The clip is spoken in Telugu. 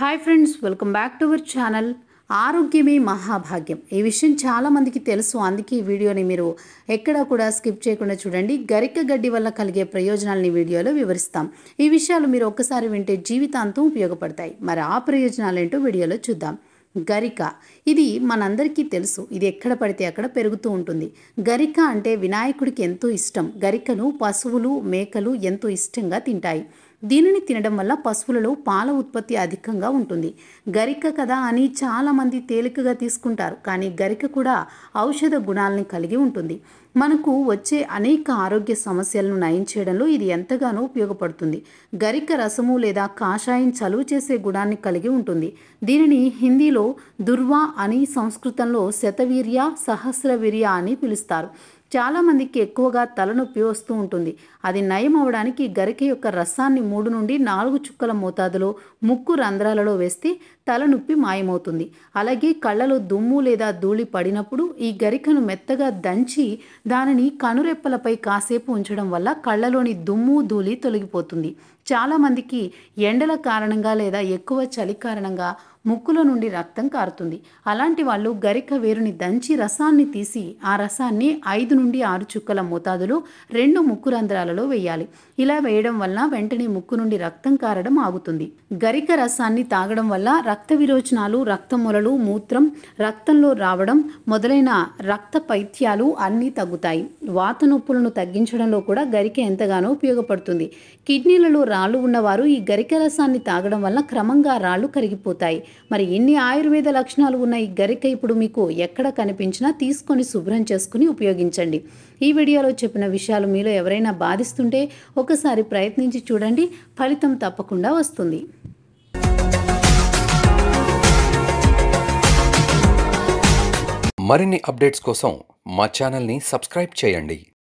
hi friends welcome back to our channel ఆరోగ్యమే మహాభాగ్యం ఈ విషయం చాలామందికి తెలుసు అందుకే ఈ వీడియోని మీరు ఎక్కడా కూడా స్కిప్ చేయకుండా చూడండి గరిక గడ్డి వల్ల కలిగే ఈ వీడియోలో వివరిస్తాం ఈ విషయాలు మీరు ఒక్కసారి వింటే జీవితాంతం ఉపయోగపడతాయి మరి ఆ ప్రయోజనాలు ఏంటో వీడియోలో చూద్దాం గరిక ఇది మనందరికీ తెలుసు ఇది ఎక్కడ పడితే అక్కడ పెరుగుతూ ఉంటుంది గరిక అంటే వినాయకుడికి ఎంతో ఇష్టం గరికను పశువులు మేకలు ఎంతో ఇష్టంగా తింటాయి దీనిని తినడం వల్ల పశువులలో పాల ఉత్పత్తి అధికంగా ఉంటుంది గరిక కదా అని చాలామంది తేలికగా తీసుకుంటారు కానీ గరిక కూడా ఔషధ గుణాలని కలిగి ఉంటుంది మనకు వచ్చే అనేక ఆరోగ్య సమస్యలను నయం చేయడంలో ఇది ఎంతగానో ఉపయోగపడుతుంది గరిక రసము లేదా కాషాయం చలువ చేసే గుణాన్ని కలిగి ఉంటుంది దీనిని హిందీలో దుర్వా అని సంస్కృతంలో శతవీర్య సహస్రవీర్య అని పిలుస్తారు చాలామందికి ఎక్కువగా తలనొప్పి వస్తూ ఉంటుంది అది నయం అవడానికి గరిక యొక్క రసాన్ని మూడు నుండి నాలుగు చుక్కల మోతాదులో ముక్కు రంధ్రాలలో వేస్తే తలనొప్పి మాయమవుతుంది అలాగే కళ్ళలో దుమ్ము లేదా ధూళి పడినప్పుడు ఈ గరికను మెత్తగా దంచి దానిని కనురెప్పలపై కాసేపు ఉంచడం వల్ల కళ్ళలోని దుమ్ము ధూళి తొలగిపోతుంది చాలామందికి ఎండల కారణంగా లేదా ఎక్కువ చలి కారణంగా ముక్కులో నుండి రక్తం కారుతుంది అలాంటి వాళ్ళు గరిక వేరుని దంచి రసాన్ని తీసి ఆ రసాన్ని ఐదు నుండి ఆరు చుక్కల మోతాదులో రెండు ముక్కు రంధ్రాలలో వేయాలి ఇలా వేయడం వల్ల వెంటనే ముక్కు నుండి రక్తం కారడం ఆగుతుంది గరిక రసాన్ని తాగడం వల్ల రక్త విరోచనాలు రక్తమొలలు మూత్రం రక్తంలో రావడం మొదలైన రక్త పైత్యాలు అన్నీ తగ్గుతాయి వాత నొప్పులను తగ్గించడంలో కూడా గరిక ఎంతగానో ఉపయోగపడుతుంది కిడ్నీలలో రాళ్ళు ఉన్నవారు ఈ గరిక రసాన్ని తాగడం వల్ల క్రమంగా రాళ్ళు కరిగిపోతాయి మరి ఇన్ని ఆయుర్వేద లక్షణాలు ఉన్న ఈ గరిక ఇప్పుడు మీకు ఎక్కడ కనిపించినా తీసుకొని శుభ్రం చేసుకుని ఉపయోగించండి ఈ వీడియోలో చెప్పిన విషయాలు మీలో ఎవరైనా బాధిస్తుంటే ఒకసారి ప్రయత్నించి చూడండి ఫలితం తప్పకుండా వస్తుంది మరిన్ని అప్డేట్స్ కోసం మా ఛానల్ని సబ్స్క్రైబ్ చేయండి